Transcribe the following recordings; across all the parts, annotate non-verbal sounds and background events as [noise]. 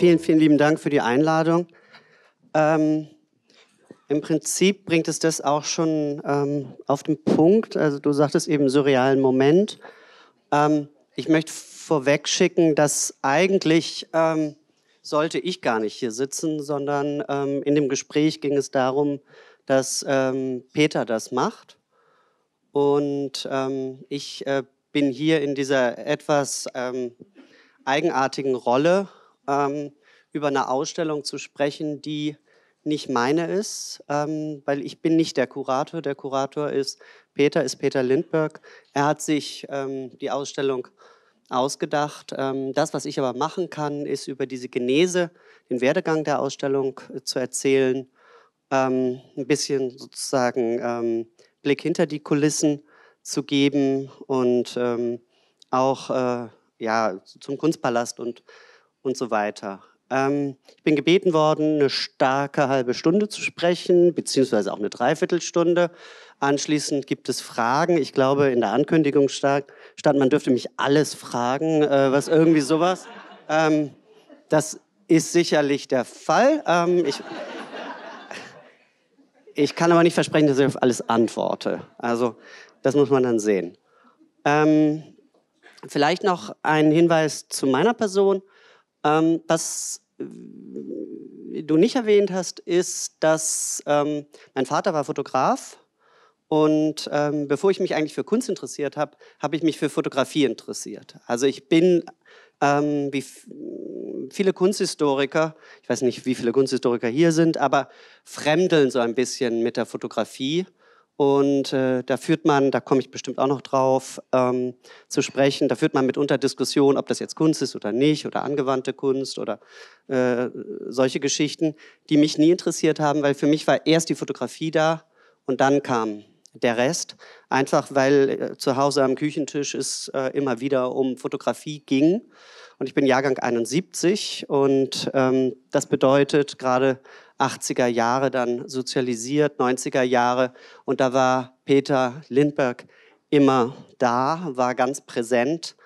Vielen, vielen lieben Dank für die Einladung. Ähm, Im Prinzip bringt es das auch schon ähm, auf den Punkt. Also du sagtest eben surrealen Moment. Ähm, ich möchte vorweg schicken, dass eigentlich ähm, sollte ich gar nicht hier sitzen, sondern ähm, in dem Gespräch ging es darum, dass ähm, Peter das macht. Und ich äh, bin hier in dieser etwas eigenartigen Rolle. Ähm, über eine Ausstellung zu sprechen, die nicht meine ist, ähm, weil ich bin nicht der Kurator. Der Kurator ist Peter, ist Peter Lindberg. Er hat sich ähm, die Ausstellung ausgedacht. Ähm, das, was ich aber machen kann, ist über diese Genese, den Werdegang der Ausstellung äh, zu erzählen, ähm, ein bisschen sozusagen ähm, Blick hinter die Kulissen zu geben und ähm, auch äh, ja, zum Kunstpalast und, und so weiter. Ähm, ich bin gebeten worden, eine starke halbe Stunde zu sprechen, beziehungsweise auch eine Dreiviertelstunde. Anschließend gibt es Fragen. Ich glaube, in der Ankündigung stand, man dürfte mich alles fragen, äh, was irgendwie sowas. Ähm, das ist sicherlich der Fall. Ähm, ich, ich kann aber nicht versprechen, dass ich auf alles antworte. Also das muss man dann sehen. Ähm, vielleicht noch ein Hinweis zu meiner Person. Ähm, was äh, du nicht erwähnt hast, ist, dass ähm, mein Vater war Fotograf und ähm, bevor ich mich eigentlich für Kunst interessiert habe, habe ich mich für Fotografie interessiert. Also ich bin ähm, wie viele Kunsthistoriker, ich weiß nicht, wie viele Kunsthistoriker hier sind, aber fremdeln so ein bisschen mit der Fotografie und äh, da führt man, da komme ich bestimmt auch noch drauf ähm, zu sprechen, da führt man mitunter Diskussionen, ob das jetzt Kunst ist oder nicht, oder angewandte Kunst oder äh, solche Geschichten, die mich nie interessiert haben, weil für mich war erst die Fotografie da und dann kam der Rest, einfach weil äh, zu Hause am Küchentisch es äh, immer wieder um Fotografie ging. Und ich bin Jahrgang 71 und ähm, das bedeutet gerade 80er Jahre dann sozialisiert, 90er Jahre. Und da war Peter Lindberg immer da, war ganz präsent.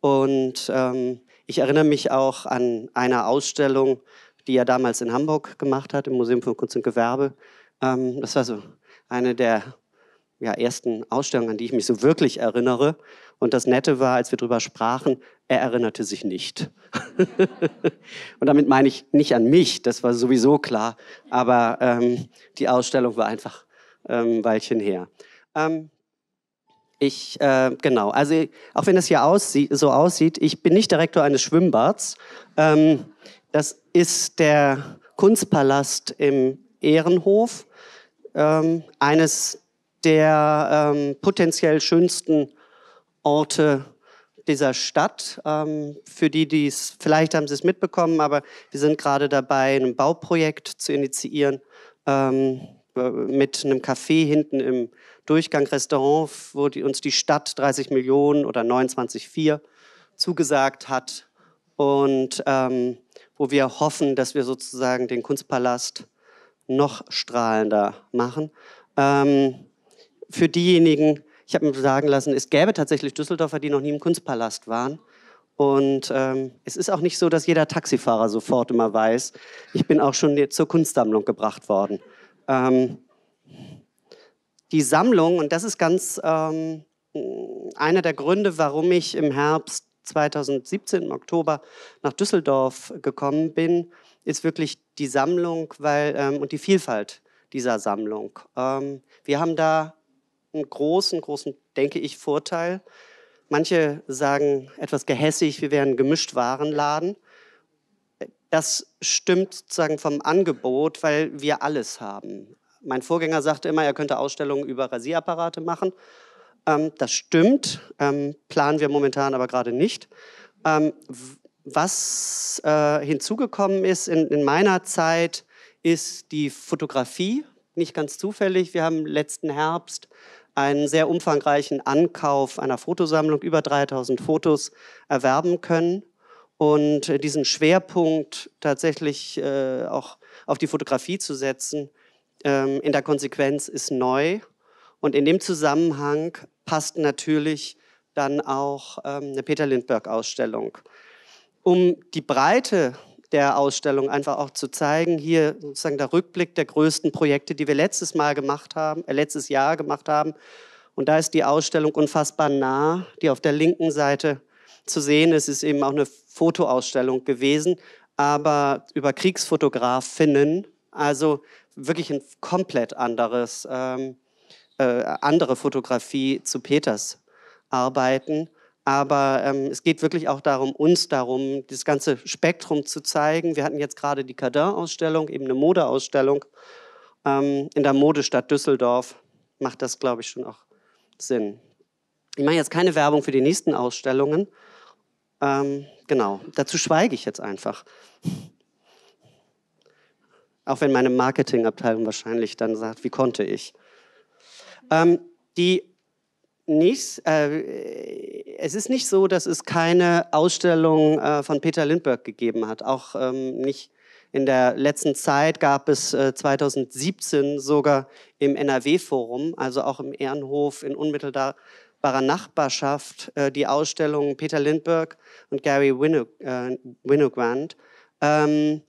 Und ähm, ich erinnere mich auch an eine Ausstellung, die er damals in Hamburg gemacht hat, im Museum für Kunst und Gewerbe. Ähm, das war so eine der ja, ersten Ausstellungen, an die ich mich so wirklich erinnere. Und das Nette war, als wir darüber sprachen, er erinnerte sich nicht. [laughs] und damit meine ich nicht an mich, das war sowieso klar, aber ähm, die Ausstellung war einfach ähm, ein Weilchen her. Ähm, ich, äh, genau, also auch wenn das hier aussie so aussieht, ich bin nicht Direktor eines Schwimmbads. Ähm, das ist der Kunstpalast im Ehrenhof, ähm, eines der ähm, potenziell schönsten Orte dieser Stadt. Ähm, für die, die es, vielleicht haben sie es mitbekommen, aber wir sind gerade dabei, ein Bauprojekt zu initiieren ähm, äh, mit einem Café hinten im Durchgang Restaurant, wo die, uns die Stadt 30 Millionen oder 29,4 zugesagt hat und ähm, wo wir hoffen, dass wir sozusagen den Kunstpalast noch strahlender machen. Ähm, für diejenigen, ich habe mir sagen lassen, es gäbe tatsächlich Düsseldorfer, die noch nie im Kunstpalast waren. Und ähm, es ist auch nicht so, dass jeder Taxifahrer sofort immer weiß, ich bin auch schon zur Kunstsammlung gebracht worden. Ähm, die Sammlung, und das ist ganz ähm, einer der Gründe, warum ich im Herbst 2017, im Oktober, nach Düsseldorf gekommen bin, ist wirklich die Sammlung weil, ähm, und die Vielfalt dieser Sammlung. Ähm, wir haben da einen großen, großen, denke ich, Vorteil. Manche sagen etwas gehässig, wir wären gemischt Warenladen. Das stimmt sozusagen vom Angebot, weil wir alles haben. Mein Vorgänger sagte immer, er könnte Ausstellungen über Rasierapparate machen. Ähm, das stimmt, ähm, planen wir momentan aber gerade nicht. Ähm, was äh, hinzugekommen ist in, in meiner Zeit, ist die Fotografie. Nicht ganz zufällig. Wir haben letzten Herbst einen sehr umfangreichen Ankauf einer Fotosammlung, über 3000 Fotos erwerben können und diesen Schwerpunkt tatsächlich äh, auch auf die Fotografie zu setzen, ähm, in der Konsequenz ist neu. Und in dem Zusammenhang passt natürlich dann auch ähm, eine Peter lindberg ausstellung Um die Breite der Ausstellung einfach auch zu zeigen. Hier sozusagen der Rückblick der größten Projekte, die wir letztes Mal gemacht haben, äh, letztes Jahr gemacht haben. Und da ist die Ausstellung unfassbar nah, die auf der linken Seite zu sehen ist. Es ist eben auch eine Fotoausstellung gewesen, aber über Kriegsfotografinnen, also wirklich ein komplett anderes, ähm, äh, andere Fotografie zu Peters arbeiten. Aber ähm, es geht wirklich auch darum, uns darum, das ganze Spektrum zu zeigen. Wir hatten jetzt gerade die Cadin-Ausstellung, eben eine Modeausstellung ähm, in der Modestadt Düsseldorf. Macht das, glaube ich, schon auch Sinn. Ich mache jetzt keine Werbung für die nächsten Ausstellungen. Ähm, genau, dazu schweige ich jetzt einfach. Auch wenn meine Marketingabteilung wahrscheinlich dann sagt, wie konnte ich. Ähm, die nichts. Äh, es ist nicht so, dass es keine Ausstellung äh, von Peter Lindbergh gegeben hat. Auch ähm, nicht in der letzten Zeit gab es äh, 2017 sogar im NRW-Forum, also auch im Ehrenhof in unmittelbarer Nachbarschaft, äh, die Ausstellung Peter Lindbergh und Gary äh, Winogrand. Äh, ähm,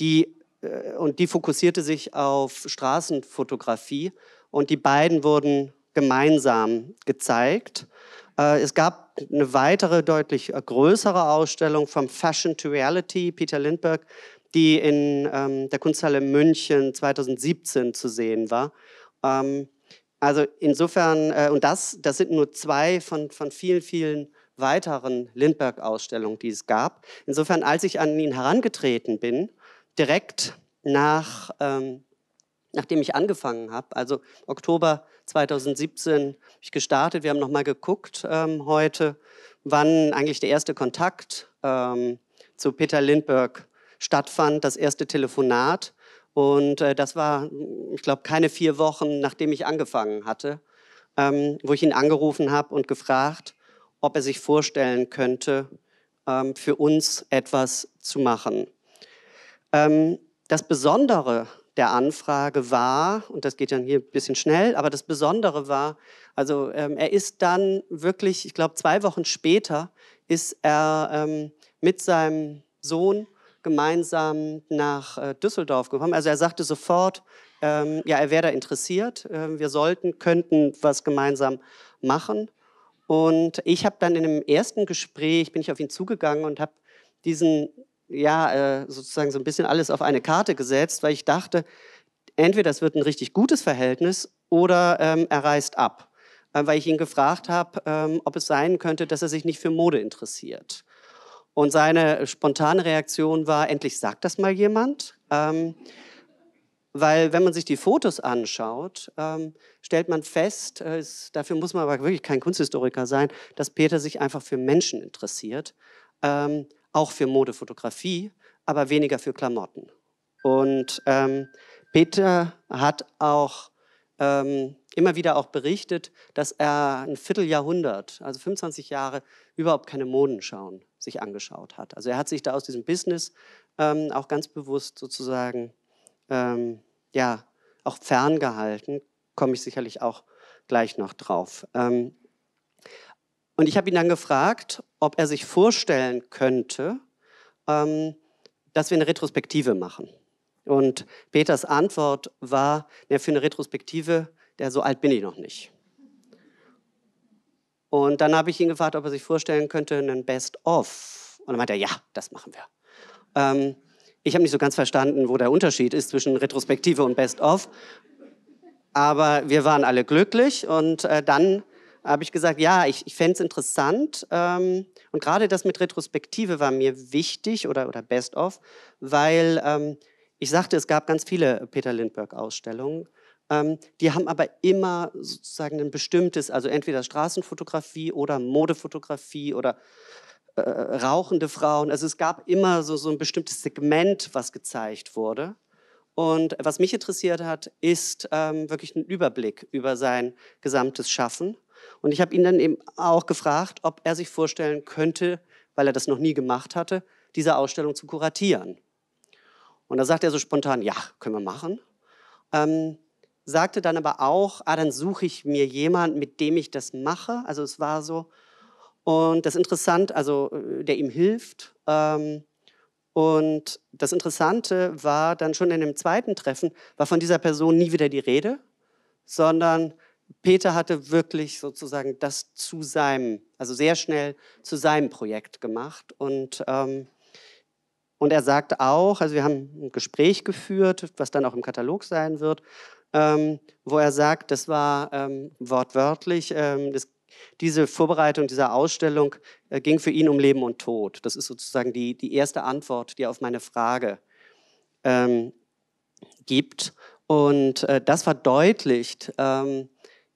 die, äh, und die fokussierte sich auf Straßenfotografie. Und die beiden wurden gemeinsam gezeigt. Äh, es gab eine weitere, deutlich äh, größere Ausstellung vom Fashion to Reality, Peter Lindbergh, die in ähm, der Kunsthalle München 2017 zu sehen war. Ähm, also insofern, äh, und das, das sind nur zwei von, von vielen, vielen weiteren Lindbergh-Ausstellungen, die es gab. Insofern, als ich an ihn herangetreten bin, direkt nach, ähm, nachdem ich angefangen habe, also Oktober 2017 habe ich gestartet. Wir haben nochmal geguckt ähm, heute, wann eigentlich der erste Kontakt ähm, zu Peter Lindbergh stattfand, das erste Telefonat. Und äh, das war, ich glaube, keine vier Wochen, nachdem ich angefangen hatte, ähm, wo ich ihn angerufen habe und gefragt, ob er sich vorstellen könnte, ähm, für uns etwas zu machen. Ähm, das Besondere der Anfrage war, und das geht dann hier ein bisschen schnell, aber das Besondere war, also ähm, er ist dann wirklich, ich glaube, zwei Wochen später ist er ähm, mit seinem Sohn gemeinsam nach äh, Düsseldorf gekommen. Also er sagte sofort, ähm, ja, er wäre da interessiert, äh, wir sollten, könnten was gemeinsam machen. Und ich habe dann in dem ersten Gespräch, bin ich auf ihn zugegangen und habe diesen ja, äh, sozusagen so ein bisschen alles auf eine Karte gesetzt, weil ich dachte, entweder es wird ein richtig gutes Verhältnis oder ähm, er reist ab. Äh, weil ich ihn gefragt habe, ähm, ob es sein könnte, dass er sich nicht für Mode interessiert. Und seine spontane Reaktion war, endlich sagt das mal jemand. Ähm, weil wenn man sich die Fotos anschaut, ähm, stellt man fest, äh, ist, dafür muss man aber wirklich kein Kunsthistoriker sein, dass Peter sich einfach für Menschen interessiert. Ähm, auch für Modefotografie, aber weniger für Klamotten. Und ähm, Peter hat auch ähm, immer wieder auch berichtet, dass er ein Vierteljahrhundert, also 25 Jahre, überhaupt keine Modenschauen sich angeschaut hat. Also er hat sich da aus diesem Business ähm, auch ganz bewusst sozusagen ähm, ja auch ferngehalten. Komme ich sicherlich auch gleich noch drauf. Ähm, und ich habe ihn dann gefragt, ob er sich vorstellen könnte, ähm, dass wir eine Retrospektive machen. Und Peters Antwort war, ja, für eine Retrospektive, der so alt bin ich noch nicht. Und dann habe ich ihn gefragt, ob er sich vorstellen könnte, einen Best-of. Und dann meinte er, ja, das machen wir. Ähm, ich habe nicht so ganz verstanden, wo der Unterschied ist zwischen Retrospektive und Best-of. Aber wir waren alle glücklich und äh, dann habe ich gesagt, ja, ich, ich fände es interessant. Ähm, und gerade das mit Retrospektive war mir wichtig oder, oder best of, weil ähm, ich sagte, es gab ganz viele Peter Lindbergh-Ausstellungen. Ähm, die haben aber immer sozusagen ein bestimmtes, also entweder Straßenfotografie oder Modefotografie oder äh, rauchende Frauen. Also es gab immer so, so ein bestimmtes Segment, was gezeigt wurde. Und was mich interessiert hat, ist ähm, wirklich ein Überblick über sein gesamtes Schaffen und ich habe ihn dann eben auch gefragt, ob er sich vorstellen könnte, weil er das noch nie gemacht hatte, diese Ausstellung zu kuratieren. Und da sagte er so spontan, ja, können wir machen. Ähm, sagte dann aber auch, ah, dann suche ich mir jemanden, mit dem ich das mache. Also es war so. Und das Interessante, also äh, der ihm hilft. Ähm, und das Interessante war dann schon in dem zweiten Treffen, war von dieser Person nie wieder die Rede, sondern Peter hatte wirklich sozusagen das zu seinem, also sehr schnell zu seinem Projekt gemacht. Und, ähm, und er sagt auch, also wir haben ein Gespräch geführt, was dann auch im Katalog sein wird, ähm, wo er sagt, das war ähm, wortwörtlich, ähm, das, diese Vorbereitung dieser Ausstellung äh, ging für ihn um Leben und Tod. Das ist sozusagen die, die erste Antwort, die er auf meine Frage ähm, gibt. Und äh, das verdeutlicht, ähm,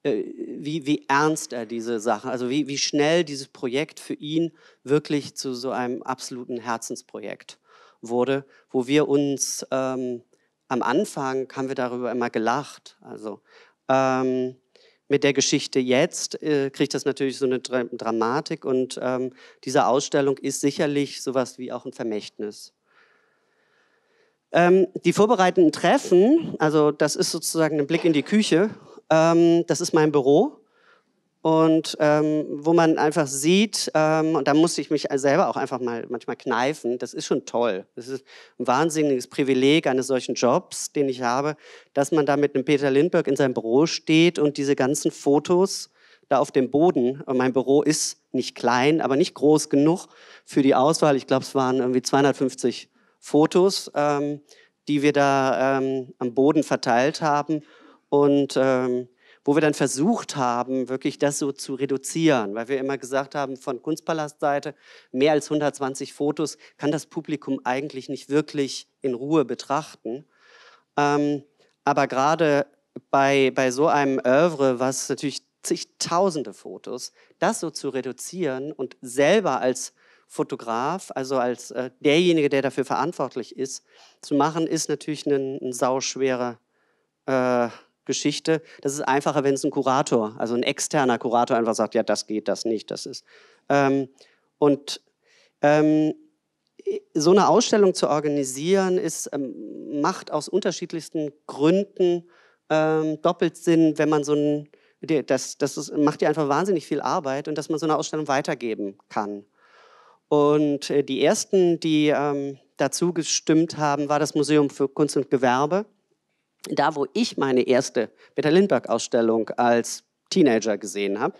äh, wie, wie ernst er diese Sache, also wie, wie schnell dieses Projekt für ihn wirklich zu so einem absoluten Herzensprojekt wurde, wo wir uns ähm, am Anfang haben wir darüber immer gelacht. Also ähm, mit der Geschichte jetzt äh, kriegt das natürlich so eine Dra Dramatik und ähm, diese Ausstellung ist sicherlich sowas wie auch ein Vermächtnis. Ähm, die vorbereitenden Treffen, also das ist sozusagen ein Blick in die Küche ähm, das ist mein Büro. Und ähm, wo man einfach sieht, ähm, und da musste ich mich selber auch einfach mal manchmal kneifen, das ist schon toll. Das ist ein wahnsinniges Privileg eines solchen Jobs, den ich habe, dass man da mit einem Peter Lindbergh in seinem Büro steht und diese ganzen Fotos da auf dem Boden. Und mein Büro ist nicht klein, aber nicht groß genug für die Auswahl. Ich glaube, es waren irgendwie 250 Fotos, ähm, die wir da ähm, am Boden verteilt haben. Und ähm, wo wir dann versucht haben, wirklich das so zu reduzieren, weil wir immer gesagt haben, von Kunstpalastseite mehr als 120 Fotos kann das Publikum eigentlich nicht wirklich in Ruhe betrachten. Ähm, aber gerade bei, bei so einem Oeuvre, was natürlich zigtausende Fotos, das so zu reduzieren und selber als Fotograf, also als äh, derjenige, der dafür verantwortlich ist, zu machen, ist natürlich ein, ein sauschwerer äh, Geschichte. Das ist einfacher, wenn es ein Kurator, also ein externer Kurator einfach sagt, ja, das geht, das nicht, das ist. Ähm, und ähm, so eine Ausstellung zu organisieren, ist, ähm, macht aus unterschiedlichsten Gründen ähm, doppelt Sinn, wenn man so ein, das, das ist, macht ja einfach wahnsinnig viel Arbeit und dass man so eine Ausstellung weitergeben kann. Und äh, die ersten, die ähm, dazu gestimmt haben, war das Museum für Kunst und Gewerbe da, wo ich meine erste Peter Lindbergh-Ausstellung als Teenager gesehen habe.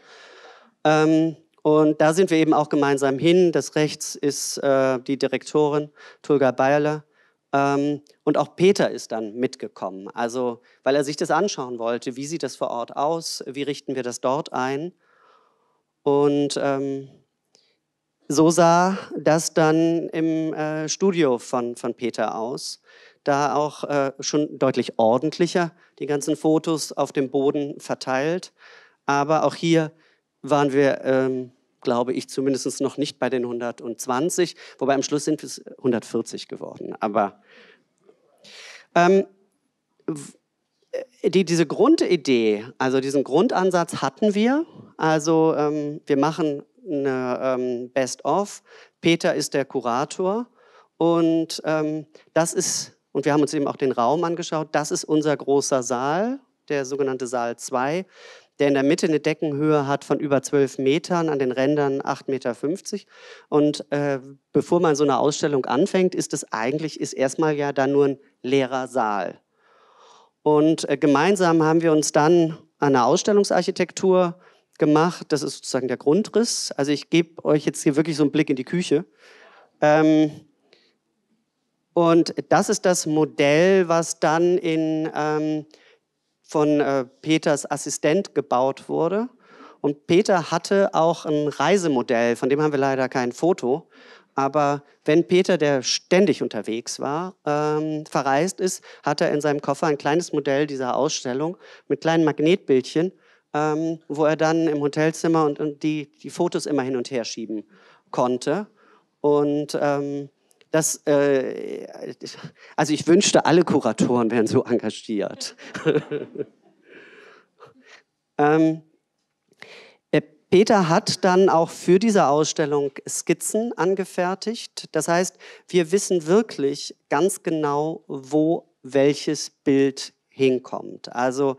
Ähm, und da sind wir eben auch gemeinsam hin. Das rechts ist äh, die Direktorin Tulga Beierle. Ähm, und auch Peter ist dann mitgekommen, also weil er sich das anschauen wollte. Wie sieht das vor Ort aus? Wie richten wir das dort ein? Und ähm, so sah das dann im äh, Studio von, von Peter aus da auch äh, schon deutlich ordentlicher die ganzen Fotos auf dem Boden verteilt. Aber auch hier waren wir, ähm, glaube ich, zumindest noch nicht bei den 120, wobei am Schluss sind es 140 geworden. Aber ähm, äh, die, diese Grundidee, also diesen Grundansatz hatten wir. Also ähm, wir machen eine ähm, Best-of. Peter ist der Kurator. Und ähm, das ist und wir haben uns eben auch den Raum angeschaut. Das ist unser großer Saal, der sogenannte Saal 2, der in der Mitte eine Deckenhöhe hat von über 12 Metern, an den Rändern 8,50 Meter. Und äh, bevor man so eine Ausstellung anfängt, ist es eigentlich, ist erstmal ja dann nur ein leerer Saal. Und äh, gemeinsam haben wir uns dann eine Ausstellungsarchitektur gemacht. Das ist sozusagen der Grundriss. Also ich gebe euch jetzt hier wirklich so einen Blick in die Küche. Ähm, und das ist das Modell, was dann in, ähm, von äh, Peters Assistent gebaut wurde. Und Peter hatte auch ein Reisemodell, von dem haben wir leider kein Foto. Aber wenn Peter, der ständig unterwegs war, ähm, verreist ist, hat er in seinem Koffer ein kleines Modell dieser Ausstellung mit kleinen Magnetbildchen, ähm, wo er dann im Hotelzimmer und, und die, die Fotos immer hin und her schieben konnte. Und ähm, dass, äh, also ich wünschte, alle Kuratoren wären so engagiert. [laughs] ähm, äh, Peter hat dann auch für diese Ausstellung Skizzen angefertigt. Das heißt, wir wissen wirklich ganz genau, wo welches Bild hinkommt. Also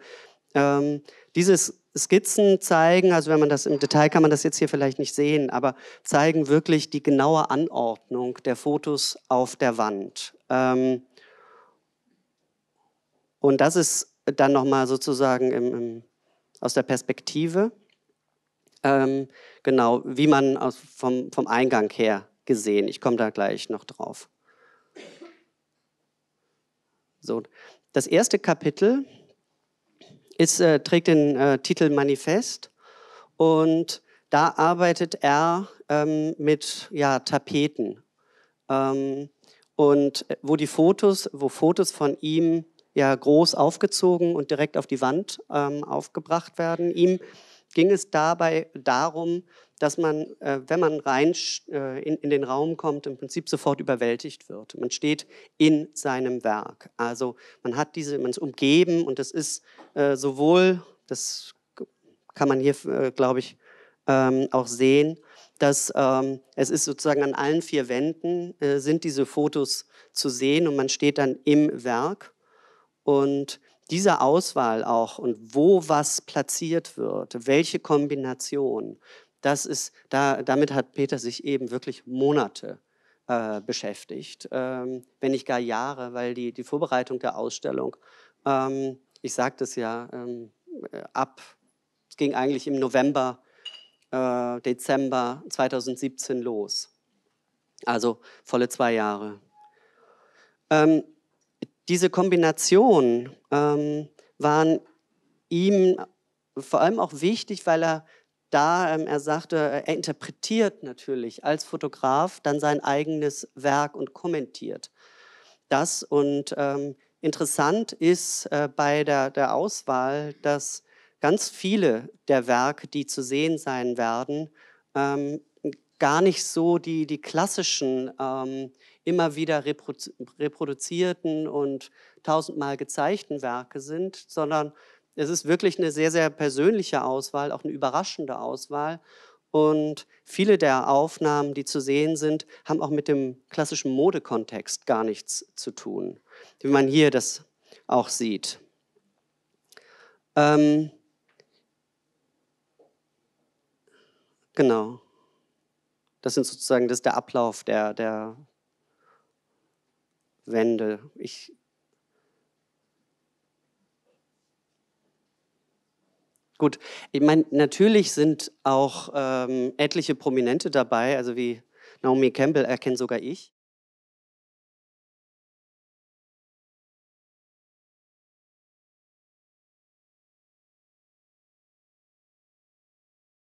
ähm, dieses Skizzen zeigen, also wenn man das im Detail kann man das jetzt hier vielleicht nicht sehen, aber zeigen wirklich die genaue Anordnung der Fotos auf der Wand. Ähm, und das ist dann nochmal sozusagen im, im, aus der Perspektive, ähm, genau, wie man aus, vom, vom Eingang her gesehen. Ich komme da gleich noch drauf. So, das erste Kapitel ist, äh, trägt den äh, Titel Manifest und da arbeitet er ähm, mit ja, Tapeten ähm, und äh, wo die Fotos, wo Fotos von ihm ja groß aufgezogen und direkt auf die Wand ähm, aufgebracht werden. Ihm ging es dabei darum, dass man, äh, wenn man rein äh, in, den Raum kommt, im Prinzip sofort überwältigt wird. Man steht in seinem Werk. Also man hat diese, man ist umgeben und das ist äh, sowohl, das kann man hier, glaube ich, ähm, auch sehen, dass ähm, es ist sozusagen an allen vier Wänden äh, sind diese Fotos zu sehen und man steht dann im Werk. Und dieser Auswahl auch und wo was platziert wird, welche Kombination, das ist, da, damit hat Peter sich eben wirklich Monate äh, beschäftigt, ähm, wenn nicht gar Jahre, weil die, die Vorbereitung der Ausstellung, ähm, ich sagte es ja, ähm, äh, ab, es ging eigentlich im November, äh, Dezember 2017 los. Also volle zwei Jahre. Ähm, diese Kombination ähm, waren ihm vor allem auch wichtig, weil er da, ähm, er sagte, äh, er interpretiert natürlich als Fotograf dann sein eigenes Werk und kommentiert das. Und ähm, interessant ist äh, bei der, der Auswahl, dass ganz viele der Werke, die zu sehen sein werden, ähm, gar nicht so die, die klassischen ähm, immer wieder reproduzierten und tausendmal gezeigten Werke sind, sondern es ist wirklich eine sehr, sehr persönliche Auswahl, auch eine überraschende Auswahl. Und viele der Aufnahmen, die zu sehen sind, haben auch mit dem klassischen Modekontext gar nichts zu tun, wie man hier das auch sieht. Ähm genau. Das sind sozusagen das der Ablauf der, der wende. Ich Gut, ich meine, natürlich sind auch ähm, etliche Prominente dabei, also wie Naomi Campbell erkennt sogar ich.